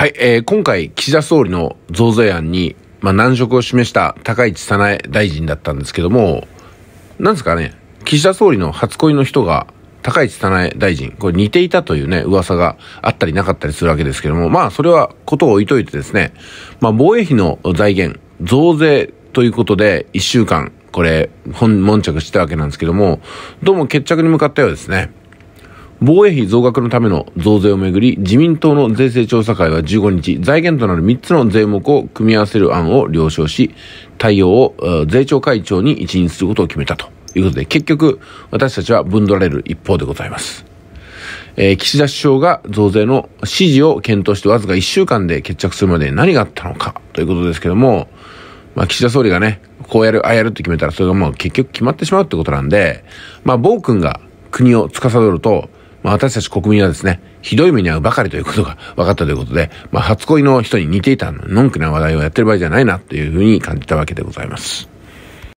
はい、えー、今回、岸田総理の増税案に、まあ、難色を示した高市早苗大臣だったんですけども、なんですかね、岸田総理の初恋の人が、高市早苗大臣、これ似ていたというね、噂があったりなかったりするわけですけども、まあ、それはことを置いといてですね、まあ、防衛費の財源、増税ということで、1週間、これ、本、悶着してたわけなんですけども、どうも決着に向かったようですね。防衛費増額のための増税をめぐり、自民党の税制調査会は15日、財源となる3つの税目を組み合わせる案を了承し、対応を税調会長に一任することを決めたということで、結局、私たちはぶんどられる一方でございます。えー、岸田首相が増税の指示を検討してわずか1週間で決着するまで何があったのかということですけども、まあ、岸田総理がね、こうやる、ああやるって決めたら、それがもう結局決まってしまうってことなんで、まあ、暴君が国を司ると、まあ、私たち国民はですね、ひどい目に遭うばかりということが分かったということで、まあ、初恋の人に似ていたのんきな話題をやってる場合じゃないなというふうに感じたわけでございます。